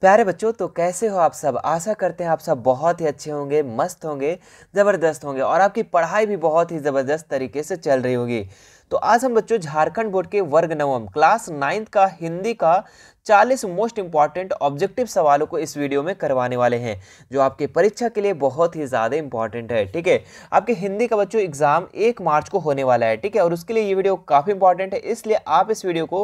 प्यारे बच्चों तो कैसे हो आप सब आशा करते हैं आप सब बहुत ही अच्छे होंगे मस्त होंगे ज़बरदस्त होंगे और आपकी पढ़ाई भी बहुत ही ज़बरदस्त तरीके से चल रही होगी तो आज हम बच्चों झारखंड बोर्ड के वर्ग नवम क्लास नाइन्थ का हिंदी का 40 मोस्ट इंपॉर्टेंट ऑब्जेक्टिव सवालों को इस वीडियो में करवाने वाले हैं जो आपके परीक्षा के लिए बहुत ही ज़्यादा इंपॉर्टेंट है ठीक है आपके हिंदी का बच्चों एग्जाम एक मार्च को होने वाला है ठीक है और उसके लिए ये वीडियो काफ़ी इंपॉर्टेंट है इसलिए आप इस वीडियो को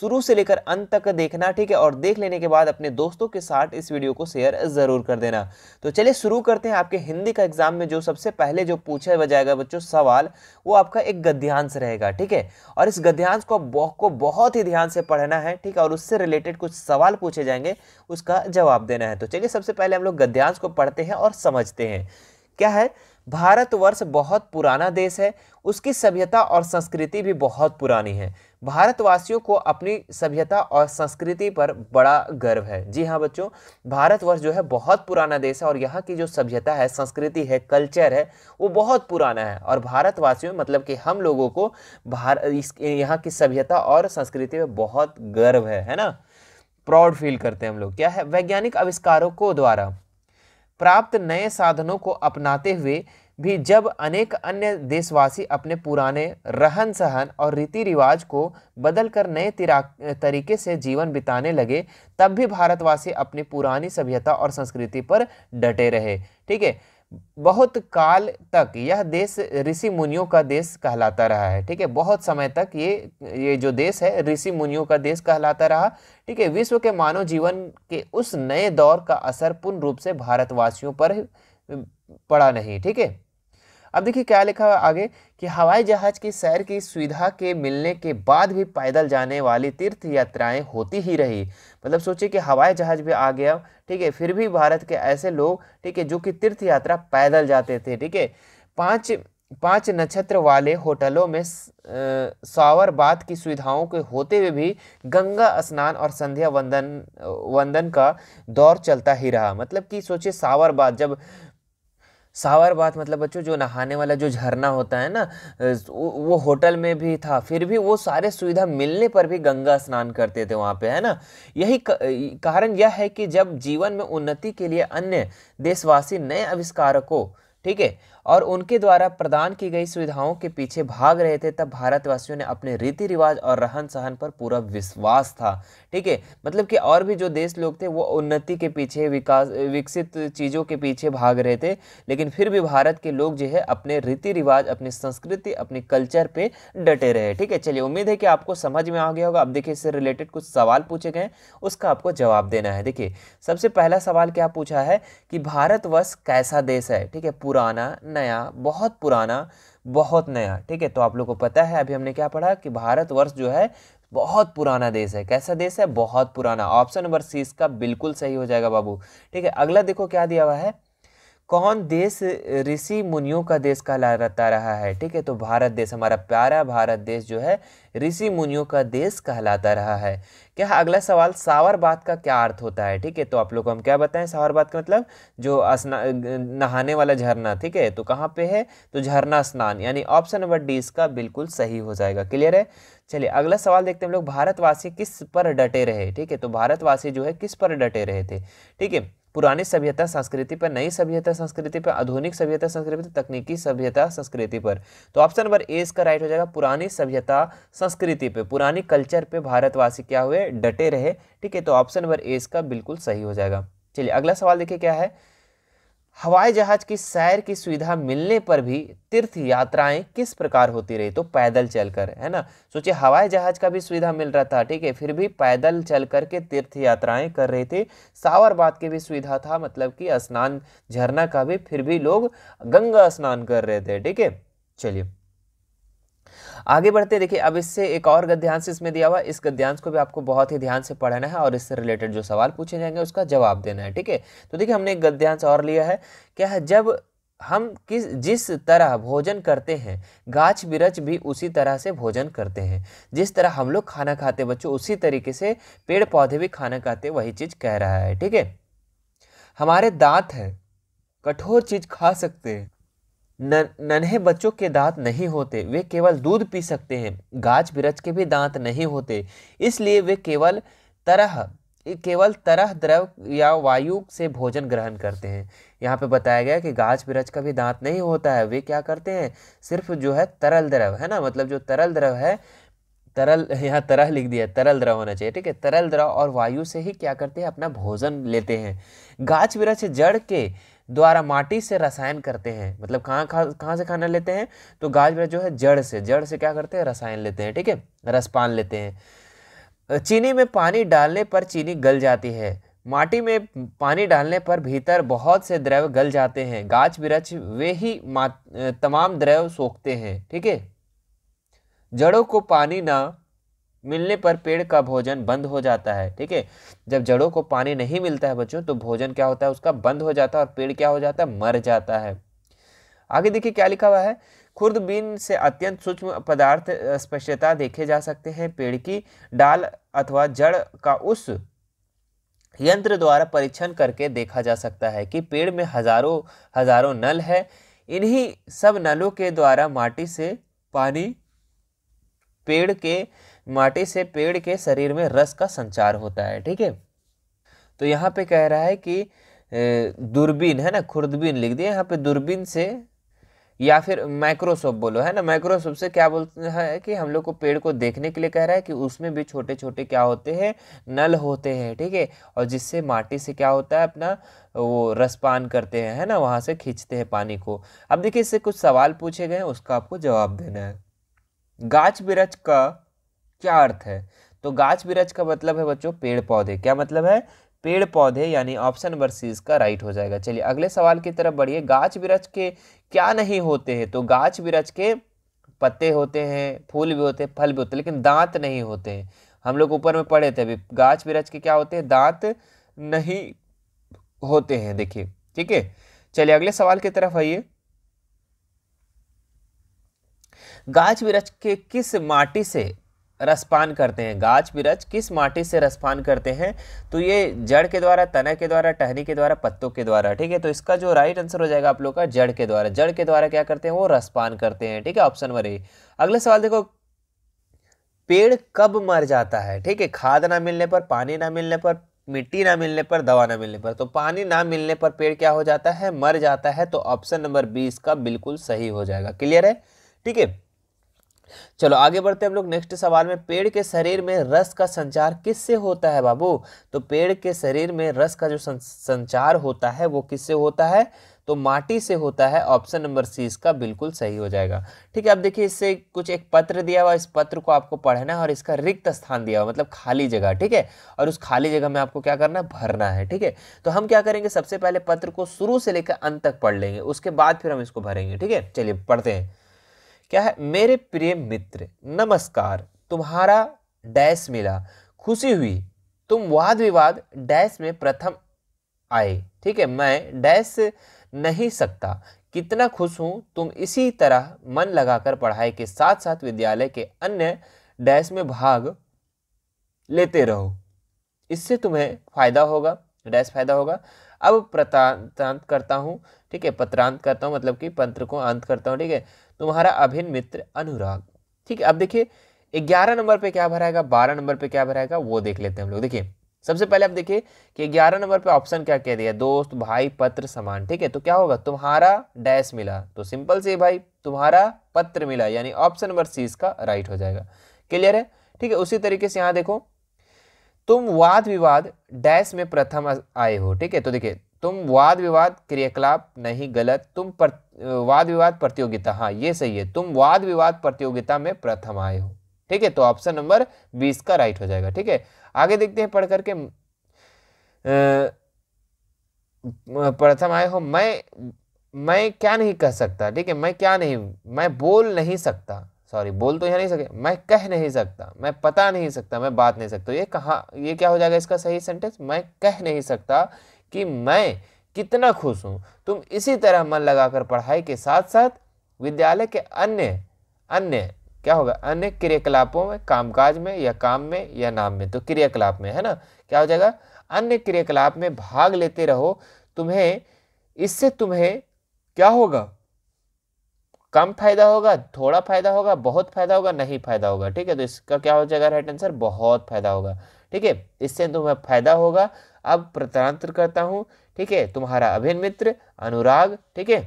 शुरू से लेकर अंत तक देखना ठीक है और देख लेने के बाद अपने दोस्तों के साथ इस वीडियो को शेयर ज़रूर कर देना तो चलिए शुरू करते हैं आपके हिंदी का एग्जाम में जो सबसे पहले जो पूछा जाएगा बच्चों सवाल वो आपका एक गद्यांश रहेगा ठीक है और इस गद्यांश को बहुत ही ध्यान से पढ़ना है ठीक है और उससे रिलेटेड रिलेटेड कुछ सवाल पूछे जाएंगे उसका जवाब देना है तो चलिए सबसे पहले हम लोग गद्यांश को पढ़ते हैं और समझते हैं क्या है भारतवर्ष बहुत पुराना देश है उसकी सभ्यता और संस्कृति भी बहुत पुरानी है भारतवासियों को अपनी सभ्यता और संस्कृति पर बड़ा गर्व है जी हाँ बच्चों भारतवर्ष जो है बहुत पुराना देश है और यहाँ की जो सभ्यता है संस्कृति है कल्चर है वो बहुत पुराना है और भारतवासियों मतलब कि हम लोगों को भारत यहाँ की सभ्यता और संस्कृति में बहुत गर्व है है ना प्राउड फील करते हैं हम लोग क्या है वैज्ञानिक आविष्कारों को द्वारा प्राप्त नए साधनों को अपनाते हुए भी जब अनेक अन्य देशवासी अपने पुराने रहन सहन और रीति रिवाज को बदल कर नए तरीके से जीवन बिताने लगे तब भी भारतवासी अपनी पुरानी सभ्यता और संस्कृति पर डटे रहे ठीक है बहुत काल तक यह देश ऋषि मुनियों का देश कहलाता रहा है ठीक है बहुत समय तक ये ये जो देश है ऋषि मुनियों का देश कहलाता रहा ठीक है विश्व के मानव जीवन के उस नए दौर का असर पूर्ण रूप से भारतवासियों पर पड़ा नहीं ठीक है अब देखिए क्या लिखा है आगे कि हवाई जहाज़ की सैर की सुविधा के मिलने के बाद भी पैदल जाने वाली तीर्थ यात्राएं होती ही रही मतलब सोचिए कि हवाई जहाज़ भी आ गया ठीक है फिर भी भारत के ऐसे लोग ठीक है जो कि तीर्थ यात्रा पैदल जाते थे ठीक है पाँच पाँच नक्षत्र वाले होटलों में सावर बात की सुविधाओं के होते हुए भी गंगा स्नान और संध्या वंदन वंदन का दौर चलता ही रहा मतलब कि सोचिए सावर बात जब सावर बात मतलब बच्चों जो नहाने वाला जो झरना होता है ना वो होटल में भी था फिर भी वो सारे सुविधा मिलने पर भी गंगा स्नान करते थे वहाँ पे है ना यही कारण यह है कि जब जीवन में उन्नति के लिए अन्य देशवासी नए आविष्कारकों ठीक है और उनके द्वारा प्रदान की गई सुविधाओं के पीछे भाग रहे थे तब भारतवासियों ने अपने रीति रिवाज और रहन सहन पर पूरा विश्वास था ठीक है मतलब कि और भी जो देश लोग थे वो उन्नति के पीछे विकास विकसित चीज़ों के पीछे भाग रहे थे लेकिन फिर भी भारत के लोग जो है अपने रीति रिवाज अपनी संस्कृति अपने कल्चर पर डटे रहे ठीक है चलिए उम्मीद है कि आपको समझ में आ गया होगा अब देखिए इससे रिलेटेड कुछ सवाल पूछे गए उसका आपको जवाब देना है देखिए सबसे पहला सवाल क्या पूछा है कि भारतवर्ष कैसा देश है ठीक है पुराना नया बहुत पुराना बहुत नया ठीक है तो आप लोग को पता है अभी हमने क्या पढ़ा कि भारतवर्ष जो है बहुत पुराना देश है कैसा देश है बहुत पुराना ऑप्शन नंबर सी इसका बिल्कुल सही हो जाएगा बाबू ठीक है अगला देखो क्या दिया हुआ है कौन देश ऋषि मुनियों का देश कहलाता रहा है ठीक है तो भारत देश हमारा प्यारा भारत देश जो है ऋषि मुनियों का देश कहलाता रहा है क्या अगला सवाल सावर बात का क्या अर्थ होता है ठीक है तो आप लोग को हम क्या बताएं सावर बात का मतलब जो स्ना नहाने वाला झरना ठीक है तो कहाँ पे है तो झरना स्नान यानी ऑप्शन नंबर डी इसका बिल्कुल सही हो जाएगा क्लियर है चलिए अगला सवाल देखते हैं हम लोग भारतवासी किस पर डटे रहे ठीक है तो भारतवासी जो है किस पर डटे रहे थे ठीक है पुरानी सभ्यता संस्कृति पर नई सभ्यता संस्कृति पर आधुनिक सभ्यता संस्कृति तकनीकी सभ्यता संस्कृति पर तो ऑप्शन नंबर ए इसका राइट हो जाएगा पुरानी सभ्यता संस्कृति पे पुरानी कल्चर पर भारतवासी क्या हुए डटे रहे ठीक है तो ऑप्शन नंबर ए इसका बिल्कुल सही हो जाएगा चलिए अगला सवाल देखिए क्या है हवाई जहाज की सैर की सुविधा मिलने पर भी तीर्थ यात्राएं किस प्रकार होती रही तो पैदल चलकर है ना सोचिए हवाई जहाज का भी सुविधा मिल रहा था ठीक है फिर भी पैदल चल कर के तीर्थ यात्राएं कर रहे थे सावरबाद की भी सुविधा था मतलब कि स्नान झरना का भी फिर भी लोग गंगा स्नान कर रहे थे ठीक है चलिए आगे बढ़ते देखिए अब इससे एक और गद्यांश इसमें दिया हुआ इस गद्यांश को भी आपको बहुत ही ध्यान से पढ़ना है और इससे रिलेटेड जो सवाल पूछे जाएंगे उसका जवाब देना है ठीक है तो देखिए हमने एक गद्यांश और लिया है क्या है जब हम किस जिस तरह भोजन करते हैं गाछ बिरछ भी उसी तरह से भोजन करते हैं जिस तरह हम लोग खाना खाते बच्चों उसी तरीके से पेड़ पौधे भी खाना खाते वही चीज़ कह रहा है ठीक है हमारे दांत है कठोर चीज़ खा सकते हैं नन्हे बच्चों के दांत नहीं होते वे केवल दूध पी सकते हैं गाछ बिरछ के भी दांत नहीं होते इसलिए वे केवल तरह केवल तरह द्रव या वायु से भोजन ग्रहण करते हैं यहाँ पे बताया गया कि गाछ बिरछ का भी दांत नहीं होता है वे क्या करते हैं सिर्फ जो है तरल द्रव है ना मतलब जो तरल द्रव है तरल यहाँ तरह लिख दिया तरल द्रव होना चाहिए ठीक है तरल द्रव और वायु से ही क्या करते हैं अपना भोजन लेते हैं गाछ वृक्ष जड़ के द्वारा माटी से रसायन करते हैं मतलब कहाँ खा कहाँ से खाना लेते हैं तो गाछ वृक्ष जो है जड़ से जड़ से क्या करते हैं रसायन लेते हैं ठीक है रसपान लेते हैं चीनी में पानी डालने पर चीनी गल जाती है माटी में पानी डालने पर भीतर बहुत से द्रव गल जाते हैं गाछ वृक्ष वे ही तमाम द्रव सोखते हैं ठीक है जड़ों को पानी ना मिलने पर पेड़ का भोजन बंद हो जाता है ठीक है जब जड़ों को पानी नहीं मिलता है बच्चों तो भोजन क्या होता है उसका बंद हो जाता है और पेड़ क्या हो जाता है मर जाता है आगे देखिए क्या लिखा हुआ है खुर्दबीन से अत्यंत सूक्ष्म पदार्थ स्पष्टता देखे जा सकते हैं पेड़ की डाल अथवा जड़ का उस यंत्र द्वारा परीक्षण करके देखा जा सकता है कि पेड़ में हजारों हजारों नल है इन्हीं सब नलों के द्वारा माटी से पानी पेड़ के माटी से पेड़ के शरीर में रस का संचार होता है ठीक है तो यहाँ पे कह रहा है कि दूरबीन है ना खुर्दबीन लिख दिए यहाँ पे दूरबीन से या फिर माइक्रोसॉफ्ट बोलो है ना माइक्रोसॉफ्ट से क्या बोलते हैं कि हम लोग को पेड़ को देखने के लिए कह रहा है कि उसमें भी छोटे छोटे क्या होते हैं नल होते हैं ठीक है और जिससे माटी से क्या होता है अपना वो रसपान करते हैं है ना वहाँ से खींचते हैं पानी को अब देखिए इससे कुछ सवाल पूछे गए हैं उसका आपको जवाब देना है गाछ बिरछ का क्या अर्थ है तो गाछ बिरछ का मतलब है बच्चों पेड़ पौधे क्या मतलब है पेड़ पौधे यानी ऑप्शन नंबर सी इसका राइट हो जाएगा चलिए अगले सवाल की तरफ बढ़िए गाछ बिरछ के क्या नहीं होते हैं तो गाछ बिरछ के पत्ते होते हैं फूल भी होते हैं फल भी होते हैं लेकिन दांत नहीं होते हैं हम लोग ऊपर में पढ़े थे अभी गाछ बिरछ के क्या होते हैं दांत नहीं होते हैं देखिए ठीक है चलिए अगले सवाल की तरफ आइए गाछ बिरछ के किस माटी से रसपान करते हैं गाछ बिरछ किस माटी से रसपान करते हैं तो ये जड़ के द्वारा तना के द्वारा टहनी के द्वारा पत्तों के द्वारा ठीक है तो इसका जो राइट आंसर हो जाएगा आप लोग का जड़ के द्वारा जड़ के द्वारा क्या करते हैं वो रसपान करते हैं ठीक है ऑप्शन नंबर ए अगला सवाल देखो पेड़ कब मर जाता है ठीक है खाद ना मिलने पर पानी ना मिलने पर मिट्टी ना मिलने पर दवा ना मिलने पर तो पानी ना मिलने पर पेड़ क्या हो जाता है मर जाता है तो ऑप्शन नंबर बी इसका बिल्कुल सही हो जाएगा क्लियर है ठीक है चलो आगे बढ़ते हैं हम लोग नेक्स्ट सवाल में पेड़ के शरीर में रस का संचार किससे होता है बाबू तो पेड़ के शरीर में रस का जो संचार होता है वो किससे होता है तो माटी से होता है ऑप्शन नंबर सी इसका बिल्कुल सही हो जाएगा ठीक है अब देखिए इससे कुछ एक पत्र दिया हुआ इस पत्र को आपको पढ़ना है और इसका रिक्त स्थान दिया हुआ मतलब खाली जगह ठीक है और उस खाली जगह में आपको क्या करना है भरना है ठीक है तो हम क्या करेंगे सबसे पहले पत्र को शुरू से लेकर अंत तक पढ़ लेंगे उसके बाद फिर हम इसको भरेंगे ठीक है चलिए पढ़ते हैं क्या है मेरे प्रिय मित्र नमस्कार तुम्हारा डैश मिला खुशी हुई तुम वाद विवाद डैश में प्रथम आए ठीक है मैं डैश नहीं सकता कितना खुश हूँ तुम इसी तरह मन लगाकर पढ़ाई के साथ साथ विद्यालय के अन्य डैश में भाग लेते रहो इससे तुम्हें फायदा होगा डैश फायदा होगा अब प्रतांत करता हूँ ठीक है पत्रांत करता हूँ मतलब कि पंत्र को अंत करता हूँ ठीक है तुम्हारा अभिन्न मित्र अनुराग ठीक है अब देखिए ग्यारह नंबर पे क्या भराएगा बारह नंबर पे क्या भराएगा वो देख लेते हैं हम लोग देखिए सबसे पहले आप देखिए कि ग्यारह नंबर पे ऑप्शन क्या कह दिया दोस्त भाई पत्र समान ठीक है तो क्या होगा तुम्हारा डैश मिला तो सिंपल से भाई तुम्हारा पत्र मिला यानी ऑप्शन नंबर सी इसका राइट हो जाएगा क्लियर है ठीक है उसी तरीके से यहाँ देखो तुम वाद विवाद डैश में प्रथम आए हो ठीक है तो देखिए तुम वाद विवाद क्रियाकलाप नहीं गलत तुम पर, वाद विवाद प्रतियोगिता हाँ ये सही है तुम वाद विवाद प्रतियोगिता में प्रथम आए हो ठीक है तो ऑप्शन नंबर बीस का राइट हो जाएगा ठीक है आगे देखते हैं पढ़ करके प्रथम आए हो मैं मैं क्या नहीं कह सकता ठीक है मैं क्या नहीं मैं बोल नहीं सकता सॉरी बोल तो यहाँ नहीं सके मैं कह नहीं सकता मैं पता नहीं सकता मैं बात नहीं सकता ये कहाँ ये क्या हो जाएगा इसका सही सेंटेंस मैं कह नहीं सकता कि मैं कितना खुश हूँ तुम इसी तरह मन लगाकर पढ़ाई के साथ साथ विद्यालय के अन्य अन्य क्या होगा अन्य क्रियाकलापों में कामकाज में या काम में या नाम में तो क्रियाकलाप में है ना क्या हो जाएगा अन्य क्रियाकलाप में भाग लेते रहो तुम्हें इससे तुम्हें क्या होगा कम फायदा होगा थोड़ा फायदा होगा बहुत फायदा होगा नहीं फायदा होगा ठीक है तो इसका क्या हो जाएगा राइट आंसर बहुत फायदा होगा ठीक है इससे तुम्हें फायदा होगा अब प्रतरांतर करता हूँ ठीक है तुम्हारा अभिन मित्र अनुराग ठीक है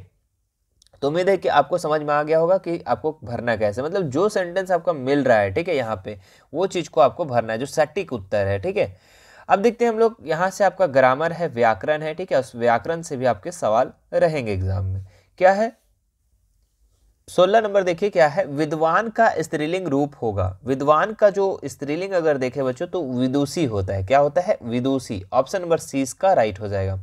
तो उम्मीद है कि आपको समझ में आ गया होगा कि आपको भरना कैसे मतलब जो सेंटेंस आपका मिल रहा है ठीक है यहाँ पे वो चीज़ को आपको भरना है जो सटीक उत्तर है ठीक है अब देखते हैं हम लोग यहाँ से आपका ग्रामर है व्याकरण है ठीक है उस व्याकरण से भी आपके सवाल रहेंगे एग्जाम में क्या है सोलह नंबर देखिए क्या है विद्वान का स्त्रीलिंग रूप होगा विद्वान का जो स्त्रीलिंग अगर देखे बच्चों तो विदुषी होता है क्या होता है विदुषी ऑप्शन नंबर सी इसका राइट हो जाएगा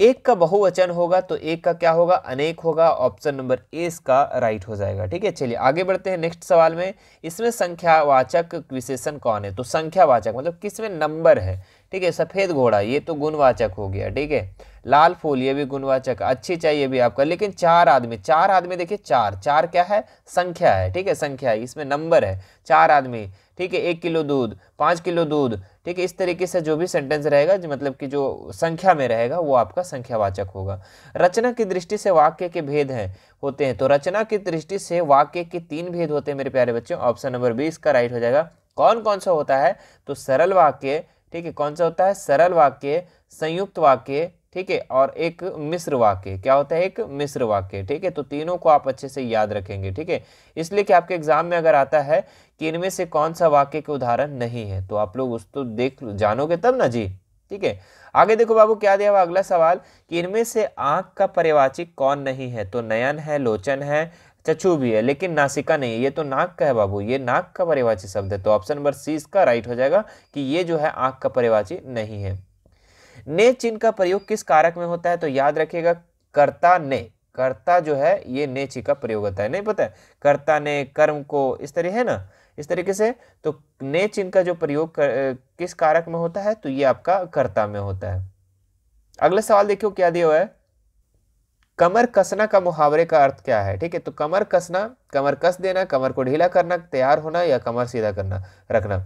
एक का बहुवचन होगा तो एक का क्या होगा अनेक होगा ऑप्शन नंबर ए इसका राइट हो जाएगा ठीक है चलिए आगे बढ़ते हैं नेक्स्ट सवाल में इसमें संख्यावाचक विशेषण कौन है तो संख्यावाचक मतलब किसमें नंबर है ठीक है सफ़ेद घोड़ा ये तो गुणवाचक हो गया ठीक है लाल फूल ये भी गुणवाचक अच्छी चाहिए भी आपका लेकिन चार आदमी चार आदमी देखिए चार चार क्या है संख्या है ठीक है संख्या है इसमें नंबर है चार आदमी ठीक है एक किलो दूध पाँच किलो दूध ठीक है इस तरीके से जो भी सेंटेंस रहेगा मतलब कि जो संख्या में रहेगा वो आपका संख्यावाचक होगा रचना की दृष्टि से वाक्य के भेद हैं होते हैं तो रचना की दृष्टि से वाक्य के तीन भेद होते हैं मेरे प्यारे बच्चों ऑप्शन नंबर बी इसका राइट हो जाएगा कौन कौन सा होता है तो सरल वाक्य ठीक है कौन सा होता है सरल वाक्य संयुक्त वाक्य ठीक है और एक मिश्र वाक्य क्या होता है एक मिश्र वाक्य ठीक है तो तीनों को आप अच्छे से याद रखेंगे ठीक है इसलिए कि आपके एग्जाम में अगर आता है कि इनमें से कौन सा वाक्य के उदाहरण नहीं है तो आप लोग उसको तो देख जानोगे तब ना जी ठीक है आगे देखो बाबू क्या दिया अगला सवाल कि इनमें से आंख का परिवाचिक कौन नहीं है तो नयन है लोचन है चक्षु भी है लेकिन नासिका नहीं है ये तो नाक का है बाबू ये नाक का परिवाची शब्द है तो ऑप्शन नंबर सी इसका राइट हो जाएगा कि ये जो है आंख का परिवाची नहीं है ने चिन्ह का प्रयोग किस कारक में होता है तो याद रखिएगा कर्ता ने कर्ता जो है ये ने चिन्ह का प्रयोग होता है नहीं पता है कर्ता ने कर्म को इस तरह है ना इस तरीके से तो ने चिन्ह का जो प्रयोग कर, किस कारक में होता है तो ये आपका कर्ता में होता है अगला सवाल देखियो क्या दिया हुआ है कमर कसना का मुहावरे का अर्थ क्या है ठीक है तो कमर कसना कमर कस देना कमर को ढीला करना तैयार होना या कमर सीधा करना रखना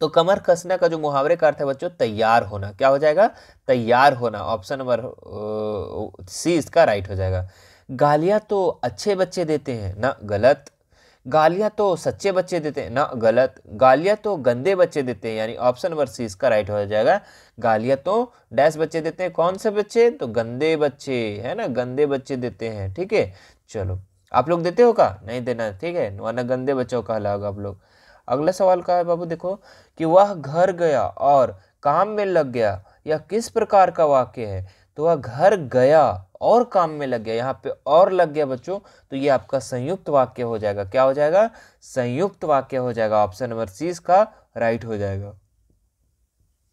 तो कमर कसना का जो मुहावरे का अर्थ है बच्चों तैयार होना क्या हो जाएगा तैयार होना ऑप्शन नंबर सी इसका राइट हो जाएगा गालियां तो अच्छे बच्चे देते हैं ना गलत गालियाँ तो सच्चे बच्चे देते हैं ना गलत गालियाँ तो गंदे बच्चे देते हैं यानी ऑप्शन नंबर सी इसका राइट हो जाएगा गालियाँ तो डैश बच्चे देते हैं कौन से बच्चे तो गंदे बच्चे है ना गंदे बच्चे देते हैं ठीक है चलो आप लोग देते हो का नहीं देना ठीक है वरना गंदे बच्चों का हला आप लोग अगला सवाल का है बाबू देखो कि वह घर गया और काम में लग गया यह किस प्रकार का वाक्य है तो वह घर गया और काम में लग गया यहाँ पे और लग गया बच्चों तो ये आपका संयुक्त वाक्य हो जाएगा क्या हो जाएगा संयुक्त वाक्य हो जाएगा ऑप्शन नंबर सी इसका राइट हो जाएगा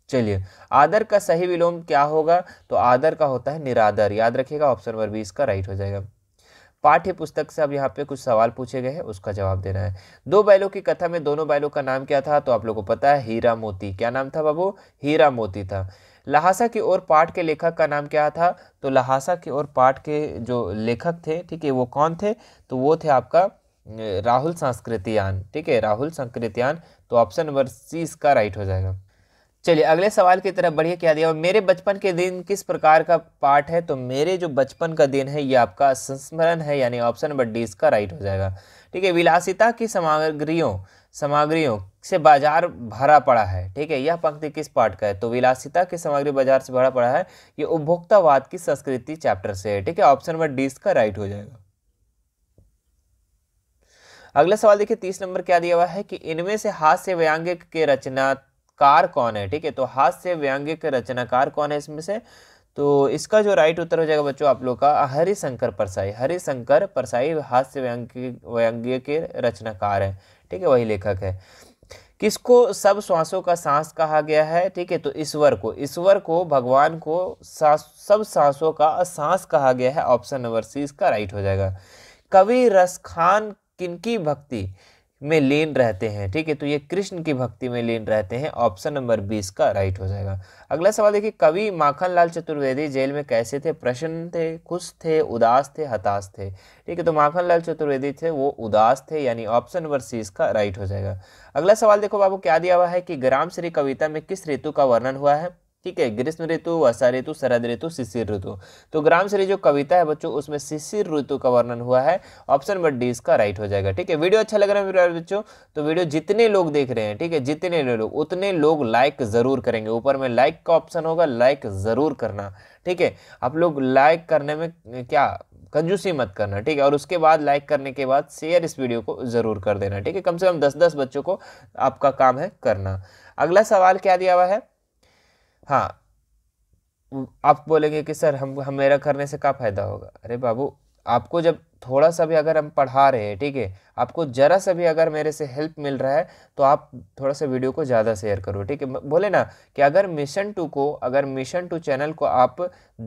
चलिए आदर का सही विलोम क्या होगा तो आदर का होता है निरादर याद रखिएगा ऑप्शन नंबर बी इसका राइट हो जाएगा पाठ्य पुस्तक से अब यहाँ पे कुछ सवाल पूछे गए हैं उसका जवाब देना है दो बैलों की कथा में दोनों बैलों का नाम क्या था तो आप लोगों को पता है हीरा मोती क्या नाम था बाबू हीरा मोती था लहासा की ओर पाठ के लेखक का नाम क्या था तो लहासा की ओर पाठ के जो लेखक थे ठीक है वो कौन थे तो वो थे आपका राहुल संस्कृतियान ठीक है राहुल संस्कृतियान तो ऑप्शन नंबर सी इसका राइट हो जाएगा चलिए अगले सवाल की तरफ बढ़िया क्या दिया और मेरे बचपन के दिन किस प्रकार का पाठ है तो मेरे जो बचपन का दिन है ये आपका संस्मरण है यानी ऑप्शन नंबर डी इसका राइट हो जाएगा ठीक है विलासिता की सामग्रियों सामग्रियों से बाजार भरा पड़ा है ठीक है यह पंक्ति किस पार्ट का है तो विलासिता की सामग्री बाजार से भरा पड़ा है यह उपभोक्तावाद की संस्कृति चैप्टर से है ठीक है ऑप्शन नंबर डी इसका राइट हो जाएगा अगला सवाल देखिए तीस नंबर क्या दिया हुआ है कि इनमें से हास्य व्यंग्यक के रचनाकार कौन है ठीक है तो हास्य व्यंग्यक के रचनाकार कौन है इसमें से तो इसका जो राइट उत्तर हो जाएगा बच्चों आप लोग का हरिशंकर परसाई हरिशंकर परसाई हास्य व्यंग्य व्यंग्य के रचनाकार हैं ठीक है वही लेखक है किसको सब श्वासों का सांस कहा गया है ठीक है तो ईश्वर को ईश्वर को भगवान को सांस सब सांसों का सांस कहा गया है ऑप्शन नंबर सी इसका राइट हो जाएगा कवि रस खान किनकी भक्ति में लीन रहते हैं ठीक है तो ये कृष्ण की भक्ति में लीन रहते हैं ऑप्शन नंबर बीस का राइट हो जाएगा अगला सवाल देखिए कवि माखन लाल चतुर्वेदी जेल में कैसे थे प्रसन्न थे खुश थे उदास थे हताश थे ठीक है तो माखन लाल चतुर्वेदी थे वो उदास थे यानी ऑप्शन नंबर सी इसका राइट हो जाएगा अगला सवाल देखो बाबू क्या दिया हुआ है कि ग्राम श्री कविता में किस ऋतु का वर्णन हुआ है ठीक है ग्रीष्म ऋतु वर्षा ऋतु शरद ऋतु शिशिर ऋतु तो ग्राम से जो कविता है बच्चों उसमें शिशिर ऋतु का वर्णन हुआ है ऑप्शन नंबर डी इसका राइट हो जाएगा ठीक है वीडियो अच्छा लग रहा है बच्चों तो वीडियो जितने लोग देख रहे हैं ठीक है जितने लोग उतने लोग लाइक जरूर करेंगे ऊपर में लाइक का ऑप्शन होगा लाइक जरूर करना ठीक है आप लोग लाइक करने में क्या कंजूसी मत करना ठीक है और उसके बाद लाइक करने के बाद शेयर इस वीडियो को ज़रूर कर देना ठीक है कम से कम दस दस बच्चों को आपका काम है करना अगला सवाल क्या दिया हुआ है हाँ आप बोलेंगे कि सर हम हम मेरा करने से क्या फ़ायदा होगा अरे बाबू आपको जब थोड़ा सा भी अगर हम पढ़ा रहे हैं ठीक है आपको ज़रा सा भी अगर मेरे से हेल्प मिल रहा है तो आप थोड़ा सा वीडियो को ज़्यादा शेयर करो ठीक है बोले ना कि अगर मिशन टू को अगर मिशन टू चैनल को आप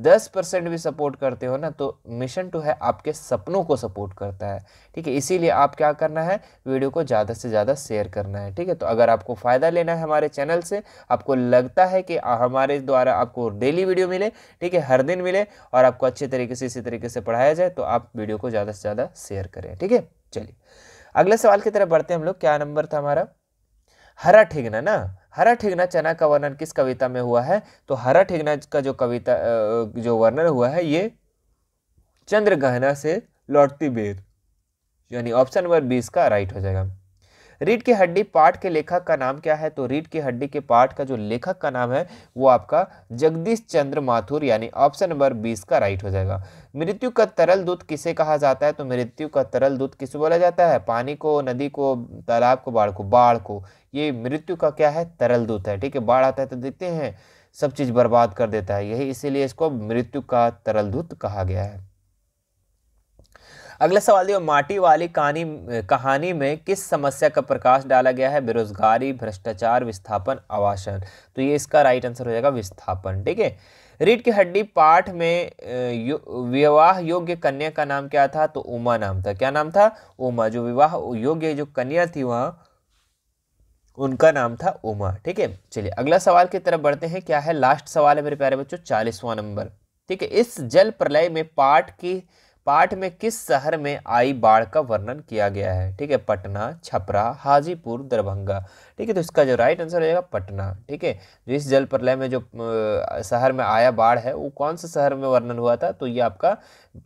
10 परसेंट भी सपोर्ट करते हो ना तो मिशन टू है आपके सपनों को सपोर्ट करता है ठीक है इसीलिए आप क्या करना है वीडियो को ज़्यादा से ज़्यादा शेयर करना है ठीक है तो अगर आपको फ़ायदा लेना है हमारे चैनल से आपको लगता है कि हमारे द्वारा आपको डेली वीडियो मिले ठीक है हर दिन मिले और आपको अच्छे तरीके से इसी तरीके से पढ़ाया जाए तो आप वीडियो को ज़्यादा ज़्यादा से ज़्यादा शेयर करें ठीक है चलिए अगले सवाल की तरफ बढ़ते हैं हम लोग क्या नंबर था हमारा हरा ठिगना ना हरा ठिगना चना का वर्णन किस कविता में हुआ है तो हरा ठिगना का जो कविता जो वर्णन हुआ है ये चंद्र गहना से लौटती बेर यानी ऑप्शन नंबर बीस का राइट हो जाएगा रीढ़ की हड्डी पाठ के लेखक का नाम क्या है तो रीढ़ की हड्डी के पाठ का जो लेखक का नाम है वो आपका जगदीश चंद्र माथुर यानी ऑप्शन नंबर बीस का राइट हो जाएगा मृत्यु का तरल दूध किसे कहा जाता है तो मृत्यु का तरल दूध किसे बोला जाता है पानी को नदी को तालाब को बाढ़ को बाढ़ को ये मृत्यु का क्या है तरल दूत है ठीक है बाढ़ आता है तो देखते हैं सब चीज़ बर्बाद कर देता है यही इसीलिए इसको मृत्यु का तरल दूत कहा गया है अगला सवाल दिया माटी वाली कहानी कहानी में किस समस्या का प्रकाश डाला गया है बेरोजगारी भ्रष्टाचार विस्थापन आवासन तो ये इसका राइट आंसर हो जाएगा विस्थापन ठीक है रीट की हड्डी पाठ में यो, विवाह योग्य कन्या का नाम क्या था तो उमा नाम था क्या नाम था उमा जो विवाह योग्य जो कन्या थी वहां उनका नाम था उमा ठीक है चलिए अगला सवाल की तरफ बढ़ते हैं क्या है लास्ट सवाल है मेरे प्यारे बच्चों चालीसवां नंबर ठीक है इस जल प्रलय में पाठ की पाठ में किस शहर में आई बाढ़ का वर्णन किया गया है ठीक है पटना छपरा हाजीपुर दरभंगा ठीक है तो इसका जो राइट आंसर हो जाएगा पटना ठीक है जो इस जल प्रलय में जो शहर में आया बाढ़ है वो कौन से शहर में वर्णन हुआ था तो ये आपका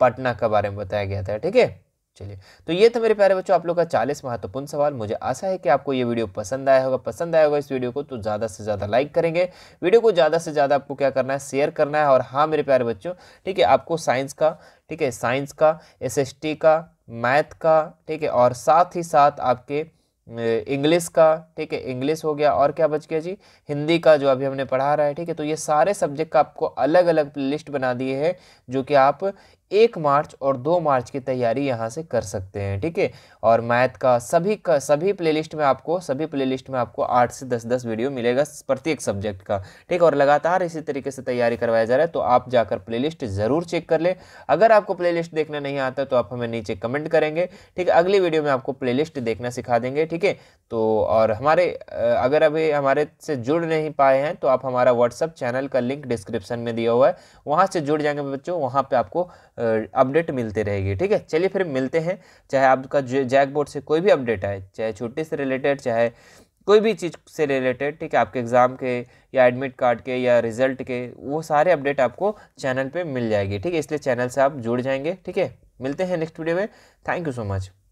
पटना के बारे में बताया गया था ठीक है चलिए तो ये था मेरे प्यारे बच्चों आप लोग का चालीस महत्वपूर्ण सवाल मुझे आशा है कि आपको ये वीडियो पसंद आया होगा पसंद आया होगा इस वीडियो को तो ज़्यादा से ज़्यादा लाइक करेंगे वीडियो को ज़्यादा से ज़्यादा आपको क्या करना है शेयर करना है और हाँ मेरे प्यारे बच्चों ठीक है आपको साइंस का ठीक है साइंस का एस का मैथ का ठीक है और साथ ही साथ आपके इंग्लिश का ठीक है इंग्लिश हो गया और क्या बच गया जी हिंदी का जो अभी हमने पढ़ा रहा है ठीक है तो ये सारे सब्जेक्ट का आपको अलग अलग लिस्ट बना दिए हैं जो कि आप एक मार्च और दो मार्च की तैयारी यहाँ से कर सकते हैं ठीक है और मैथ का सभी का सभी प्लेलिस्ट में आपको सभी प्लेलिस्ट में आपको आठ से दस दस वीडियो मिलेगा प्रत्येक सब्जेक्ट का ठीक और लगातार इसी तरीके से तैयारी करवाया जा रहा है तो आप जाकर प्लेलिस्ट ज़रूर चेक कर ले अगर आपको प्ले देखना नहीं आता तो आप हमें नीचे कमेंट करेंगे ठीक है अगली वीडियो में आपको प्ले देखना सिखा देंगे ठीक है तो और हमारे अगर अभी हमारे से जुड़ नहीं पाए हैं तो आप हमारा व्हाट्सअप चैनल का लिंक डिस्क्रिप्शन में दिया हुआ है वहाँ से जुड़ जाएंगे बच्चों वहाँ पर आपको अपडेट मिलते रहेगी ठीक है चलिए फिर मिलते हैं चाहे आपका जैकबोर्ड से कोई भी अपडेट आए चाहे छुट्टी से रिलेटेड चाहे कोई भी चीज़ से रिलेटेड ठीक है आपके एग्ज़ाम के या एडमिट कार्ड के या रिजल्ट के वो सारे अपडेट आपको चैनल पे मिल जाएगी ठीक है इसलिए चैनल से आप जुड़ जाएंगे ठीक है मिलते हैं नेक्स्ट वीडियो में थैंक यू सो मच